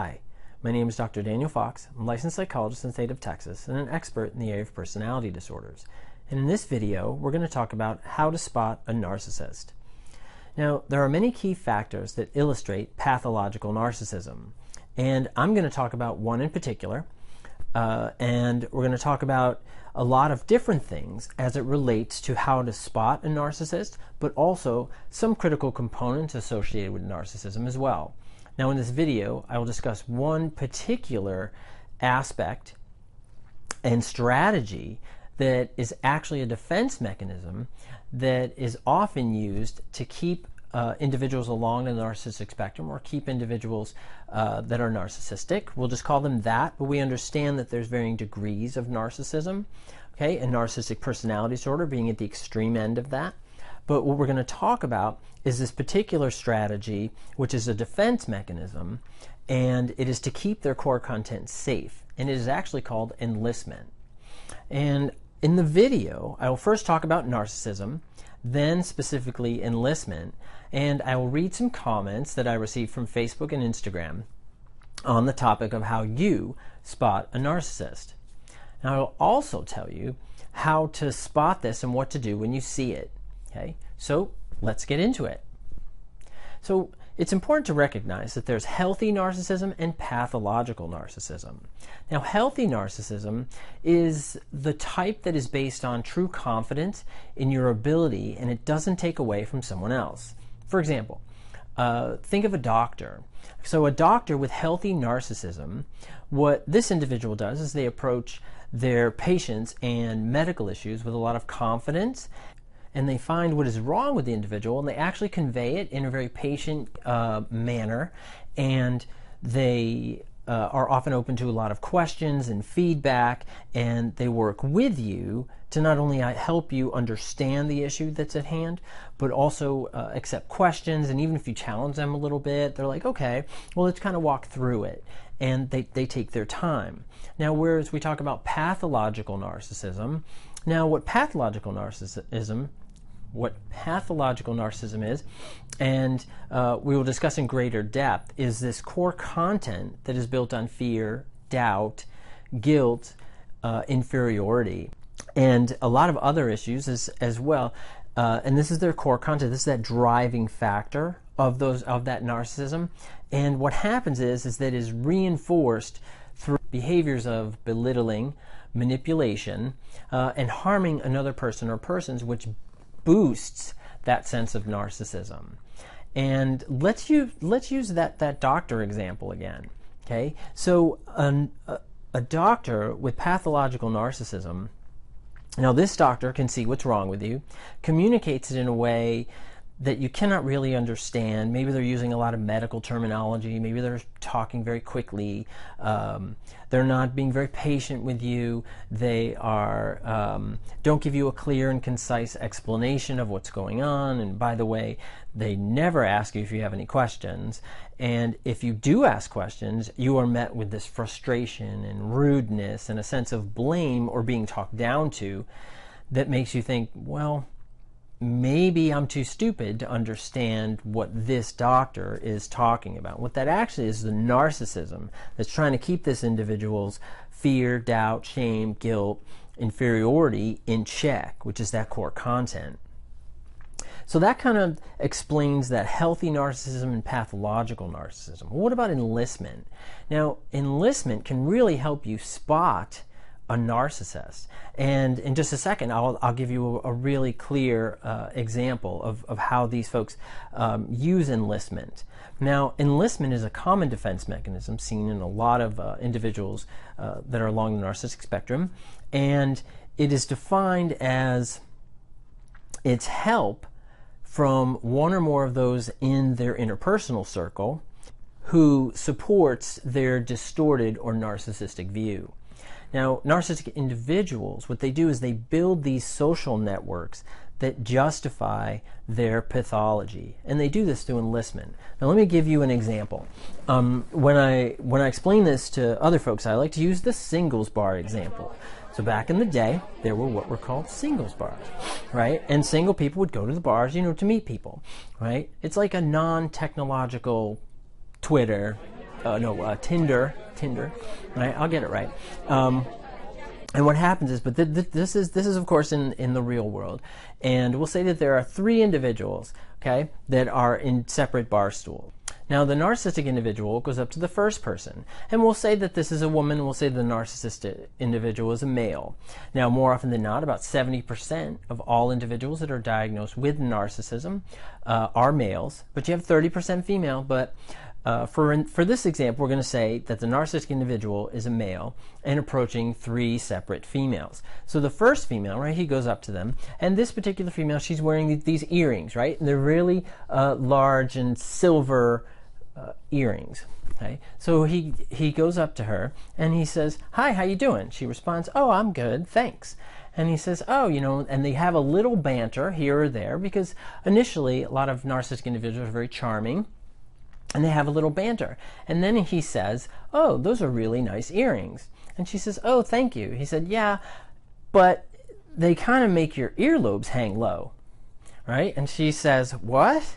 Hi, my name is Dr. Daniel Fox. I'm a licensed psychologist in the state of Texas and an expert in the area of personality disorders. And in this video, we're going to talk about how to spot a narcissist. Now, there are many key factors that illustrate pathological narcissism. And I'm going to talk about one in particular. Uh, and we're going to talk about a lot of different things as it relates to how to spot a narcissist, but also some critical components associated with narcissism as well. Now in this video, I will discuss one particular aspect and strategy that is actually a defense mechanism that is often used to keep uh, individuals along the narcissistic spectrum or keep individuals uh, that are narcissistic. We'll just call them that, but we understand that there's varying degrees of narcissism, okay, and narcissistic personality disorder being at the extreme end of that. But what we're going to talk about is this particular strategy, which is a defense mechanism, and it is to keep their core content safe. And it is actually called enlistment. And in the video, I will first talk about narcissism, then specifically enlistment, and I will read some comments that I received from Facebook and Instagram on the topic of how you spot a narcissist. And I will also tell you how to spot this and what to do when you see it. Okay, so let's get into it. So it's important to recognize that there's healthy narcissism and pathological narcissism. Now, healthy narcissism is the type that is based on true confidence in your ability and it doesn't take away from someone else. For example, uh, think of a doctor. So, a doctor with healthy narcissism, what this individual does is they approach their patients and medical issues with a lot of confidence and they find what is wrong with the individual and they actually convey it in a very patient uh, manner and they uh, are often open to a lot of questions and feedback and they work with you to not only uh, help you understand the issue that's at hand but also uh, accept questions and even if you challenge them a little bit they're like okay well let's kind of walk through it and they, they take their time now whereas we talk about pathological narcissism now, what pathological narcissism, what pathological narcissism is, and uh, we will discuss in greater depth, is this core content that is built on fear, doubt, guilt, uh, inferiority, and a lot of other issues as, as well. Uh, and this is their core content. This is that driving factor of those of that narcissism. And what happens is is that is reinforced through behaviors of belittling, manipulation, uh, and harming another person or persons, which boosts that sense of narcissism. And let's use, let's use that, that doctor example again. Okay, so an, a, a doctor with pathological narcissism. Now, this doctor can see what's wrong with you, communicates it in a way that you cannot really understand. Maybe they're using a lot of medical terminology. Maybe they're talking very quickly. Um, they're not being very patient with you. They are um, don't give you a clear and concise explanation of what's going on. And by the way, they never ask you if you have any questions. And if you do ask questions, you are met with this frustration and rudeness and a sense of blame or being talked down to that makes you think, well maybe I'm too stupid to understand what this doctor is talking about. What that actually is the narcissism that's trying to keep this individual's fear, doubt, shame, guilt, inferiority in check, which is that core content. So that kind of explains that healthy narcissism and pathological narcissism. what about enlistment? Now, enlistment can really help you spot a narcissist. And in just a second, I'll, I'll give you a, a really clear uh, example of, of how these folks um, use enlistment. Now, enlistment is a common defense mechanism seen in a lot of uh, individuals uh, that are along the narcissistic spectrum, and it is defined as it's help from one or more of those in their interpersonal circle who supports their distorted or narcissistic view. Now, narcissistic individuals, what they do is they build these social networks that justify their pathology, and they do this through enlistment. Now, let me give you an example. Um, when I when I explain this to other folks, I like to use the singles bar example. So back in the day, there were what were called singles bars, right? And single people would go to the bars, you know, to meet people, right? It's like a non-technological Twitter, uh, no, uh, Tinder, Tinder, right? I'll get it right. Um, and what happens is, but th- th- this is this is of course in in the real world, and we'll say that there are three individuals, okay, that are in separate bar stools. Now the narcissistic individual goes up to the first person, and we'll say that this is a woman. We'll say the narcissistic individual is a male. Now, more often than not, about 70% of all individuals that are diagnosed with narcissism uh, are males, but you have 30% female. But uh, for, in, for this example, we're going to say that the narcissistic individual is a male and approaching three separate females. So the first female, right, he goes up to them, and this particular female, she's wearing these earrings, right? And they're really uh, large and silver uh, earrings. Okay? So he, he goes up to her and he says, Hi, how you doing? She responds, Oh, I'm good, thanks. And he says, Oh, you know, and they have a little banter here or there because initially a lot of narcissistic individuals are very charming and they have a little banter. And then he says, Oh, those are really nice earrings. And she says, Oh, thank you. He said, Yeah, but they kind of make your earlobes hang low, right? And she says, What?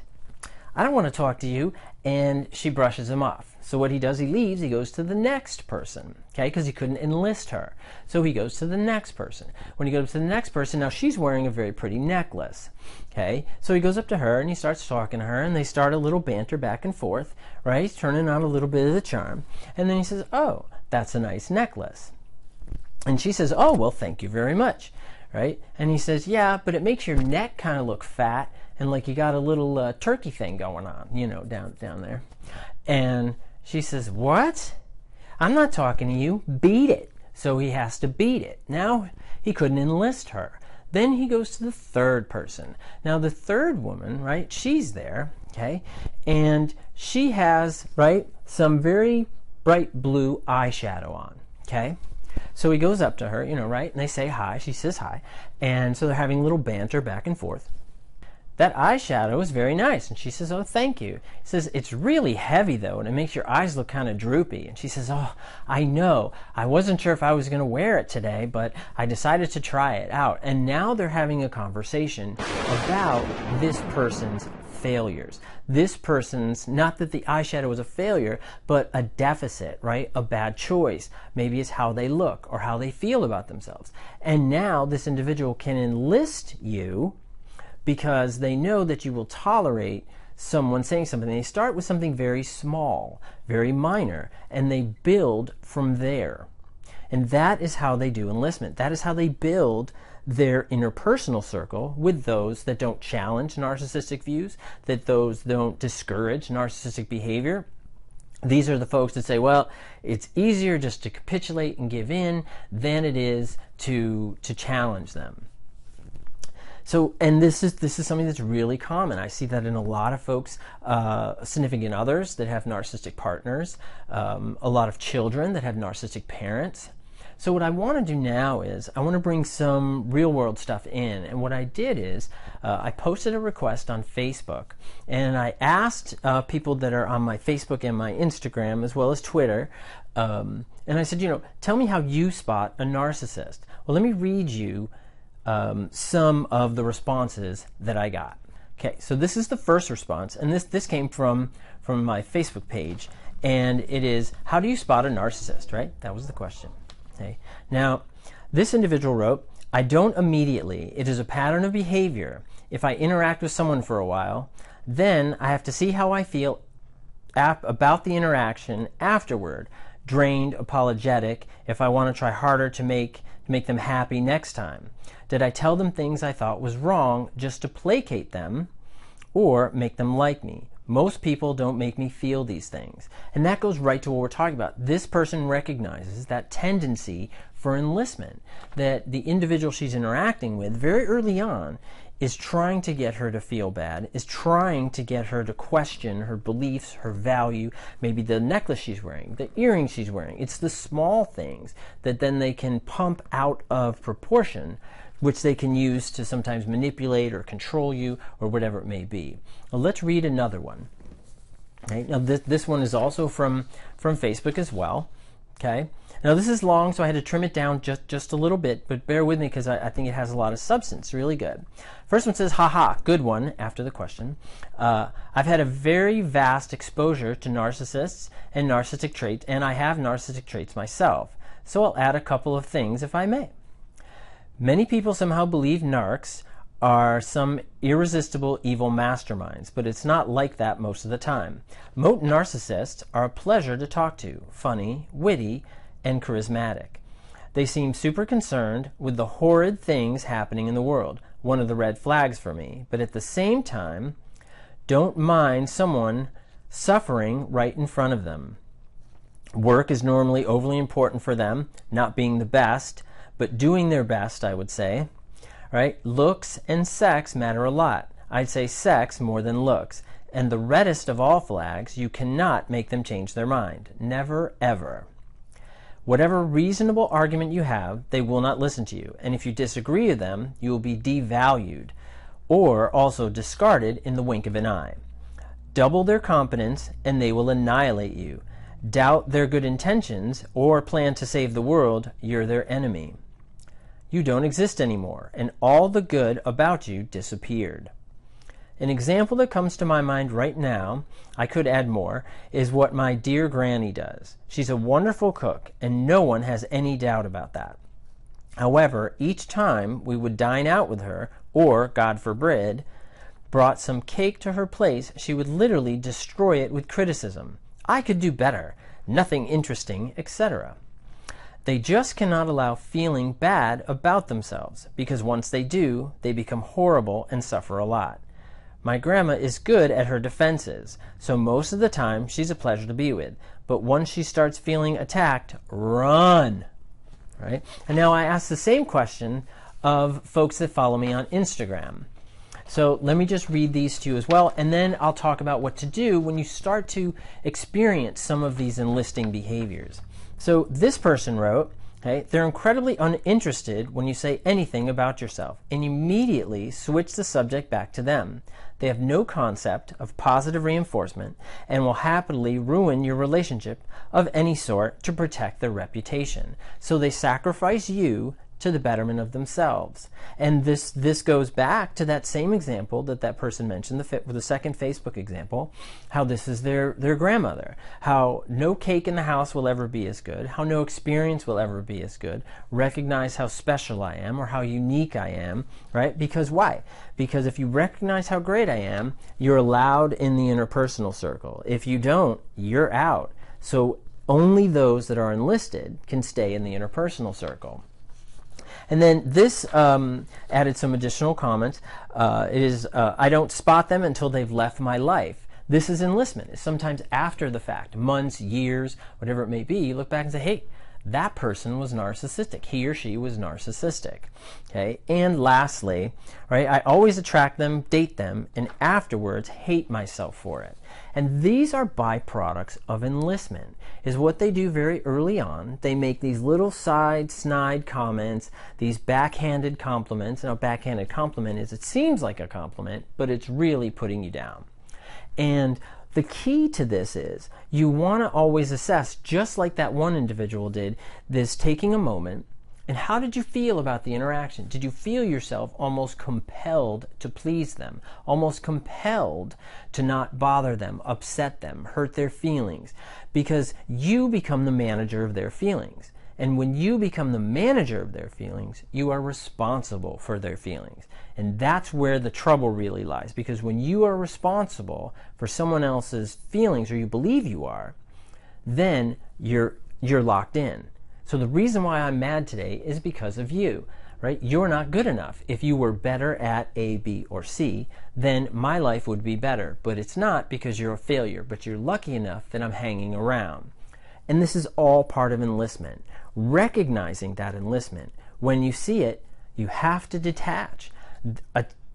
I don't want to talk to you. And she brushes him off. So what he does, he leaves, he goes to the next person, okay, because he couldn't enlist her. So he goes to the next person. When he goes to the next person, now she's wearing a very pretty necklace, okay? So he goes up to her and he starts talking to her and they start a little banter back and forth, right? He's turning on a little bit of the charm. And then he says, Oh, that's a nice necklace. And she says, Oh, well, thank you very much, right? And he says, Yeah, but it makes your neck kind of look fat and like you got a little uh, turkey thing going on, you know, down down there. And she says, What? I'm not talking to you. Beat it. So he has to beat it. Now he couldn't enlist her. Then he goes to the third person. Now the third woman, right, she's there, okay, and she has, right, some very bright blue eyeshadow on, okay? So he goes up to her, you know, right, and they say hi. She says hi. And so they're having little banter back and forth that eyeshadow is very nice. And she says, Oh, thank you. He says, It's really heavy, though, and it makes your eyes look kind of droopy. And she says, Oh, I know. I wasn't sure if I was going to wear it today, but I decided to try it out. And now they're having a conversation about this person's failures. This person's, not that the eyeshadow was a failure, but a deficit, right? A bad choice. Maybe it's how they look or how they feel about themselves. And now this individual can enlist you because they know that you will tolerate someone saying something. They start with something very small, very minor, and they build from there. And that is how they do enlistment. That is how they build their interpersonal circle with those that don't challenge narcissistic views, that those don't discourage narcissistic behavior. These are the folks that say, well, it's easier just to capitulate and give in than it is to, to challenge them. So, and this is this is something that's really common. I see that in a lot of folks, uh, significant others that have narcissistic partners, um, a lot of children that have narcissistic parents. So, what I want to do now is I want to bring some real world stuff in. And what I did is uh, I posted a request on Facebook and I asked uh, people that are on my Facebook and my Instagram as well as Twitter. Um, and I said, you know, tell me how you spot a narcissist. Well, let me read you um, some of the responses that I got. Okay, so this is the first response, and this, this came from, from my Facebook page, and it is How do you spot a narcissist, right? That was the question. Okay, now this individual wrote, I don't immediately. It is a pattern of behavior. If I interact with someone for a while, then I have to see how I feel ap- about the interaction afterward. Drained, apologetic, if I want to try harder to make make them happy next time? Did I tell them things I thought was wrong just to placate them or make them like me? Most people don't make me feel these things. And that goes right to what we're talking about. This person recognizes that tendency for enlistment that the individual she's interacting with very early on is trying to get her to feel bad, is trying to get her to question her beliefs, her value, maybe the necklace she's wearing, the earring she's wearing. It's the small things that then they can pump out of proportion, which they can use to sometimes manipulate or control you or whatever it may be. let's read another one. Now this, this one is also from, from Facebook as well. Okay. Now this is long, so I had to trim it down just, just a little bit, but bear with me because I, I, think it has a lot of substance. Really good. First one says, haha, good one, after the question. Uh, I've had a very vast exposure to narcissists and narcissistic traits, and I have narcissistic traits myself. So I'll add a couple of things if I may. Many people somehow believe narcs are some irresistible evil masterminds, but it's not like that most of the time. Most narcissists are a pleasure to talk to, funny, witty, and charismatic. They seem super concerned with the horrid things happening in the world, one of the red flags for me, but at the same time, don't mind someone suffering right in front of them. Work is normally overly important for them, not being the best, but doing their best, I would say. Right? Looks and sex matter a lot. I'd say sex more than looks. And the reddest of all flags, you cannot make them change their mind. Never, ever. Whatever reasonable argument you have, they will not listen to you, and if you disagree with them, you will be devalued or also discarded in the wink of an eye. Double their competence, and they will annihilate you. Doubt their good intentions or plan to save the world, you're their enemy. You don't exist anymore, and all the good about you disappeared. An example that comes to my mind right now, I could add more, is what my dear granny does. She's a wonderful cook, and no one has any doubt about that. However, each time we would dine out with her, or, God forbid, brought some cake to her place, she would literally destroy it with criticism. I could do better, nothing interesting, etc. They just cannot allow feeling bad about themselves, because once they do, they become horrible and suffer a lot. My grandma is good at her defenses, so most of the time she's a pleasure to be with. But once she starts feeling attacked, run! Right? And now I ask the same question of folks that follow me on Instagram. So let me just read these to you as well, and then I'll talk about what to do when you start to experience some of these enlisting behaviors. So this person wrote, Okay? They're incredibly uninterested when you say anything about yourself and immediately switch the subject back to them. They have no concept of positive reinforcement and will happily ruin your relationship of any sort to protect their reputation. So they sacrifice you to the betterment of themselves. And this this goes back to that same example that that person mentioned, the the second Facebook example, how this is their their grandmother, how no cake in the house will ever be as good, how no experience will ever be as good. Recognize how special I am or how unique I am, right? Because why? Because if you recognize how great I am, you're allowed in the interpersonal circle. If you don't, you're out. So only those that are enlisted can stay in the interpersonal circle. And then this um, added some additional comments. Uh, it is, uh, I don't spot them until they've left my life. This is enlistment. It's sometimes after the fact, months, years, whatever it may be. You look back and say, hey, that person was narcissistic. He or she was narcissistic. Okay. And lastly, right, I always attract them, date them, and afterwards hate myself for it. And these are byproducts of enlistment, is what they do very early on. They make these little side, snide comments, these backhanded compliments. Now, backhanded compliment is it seems like a compliment, but it's really putting you down. And the key to this is you want to always assess, just like that one individual did, this taking a moment and how did you feel about the interaction? Did you feel yourself almost compelled to please them, almost compelled to not bother them, upset them, hurt their feelings? Because you become the manager of their feelings. And when you become the manager of their feelings, you are responsible for their feelings. And that's where the trouble really lies. Because when you are responsible for someone else's feelings, or you believe you are, then you're, you're locked in. So the reason why I'm mad today is because of you, right? You're not good enough. If you were better at A, B, or C, then my life would be better. But it's not because you're a failure, but you're lucky enough that I'm hanging around. And this is all part of enlistment recognizing that enlistment. When you see it, you have to detach.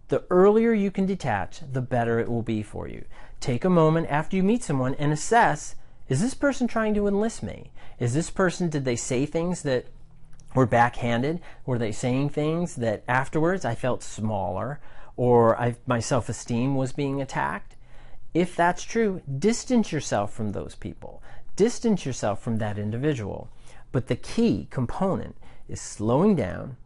the earlier you can detach, the better it will be for you. Take a moment after you meet someone and assess is this person trying to enlist me? Is this person, did they say things that were backhanded? Were they saying things that afterwards I felt smaller or I, my self esteem was being attacked? If that's true, distance yourself from those people, distance yourself from that individual. But the key component is slowing down,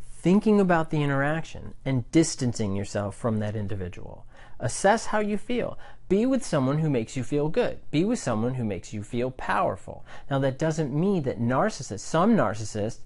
thinking about the interaction, and distancing yourself from that individual. Assess how you feel. Be with someone who makes you feel good. Be with someone who makes you feel powerful. Now, that doesn't mean that narcissists, some narcissists,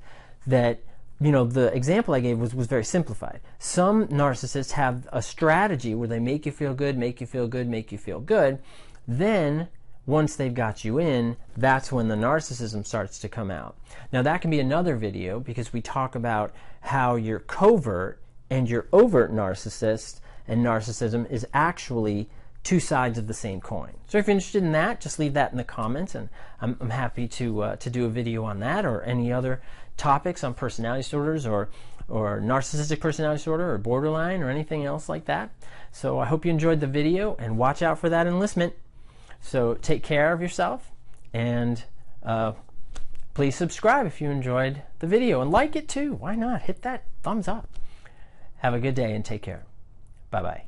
that you know, the example I gave was, was very simplified. Some narcissists have a strategy where they make you feel good, make you feel good, make you feel good. Then once they've got you in, that's when the narcissism starts to come out. Now, that can be another video because we talk about how your covert and your overt narcissist and narcissism is actually two sides of the same coin. So if you're interested in that, just leave that in the comments, and I'm, I'm happy to uh, to do a video on that or any other topics on personality disorders or or narcissistic personality disorder or borderline or anything else like that. So I hope you enjoyed the video, and watch out for that enlistment. So take care of yourself and uh, please subscribe if you enjoyed the video and like it too. Why not? Hit that thumbs up. Have a good day and take care. Bye bye.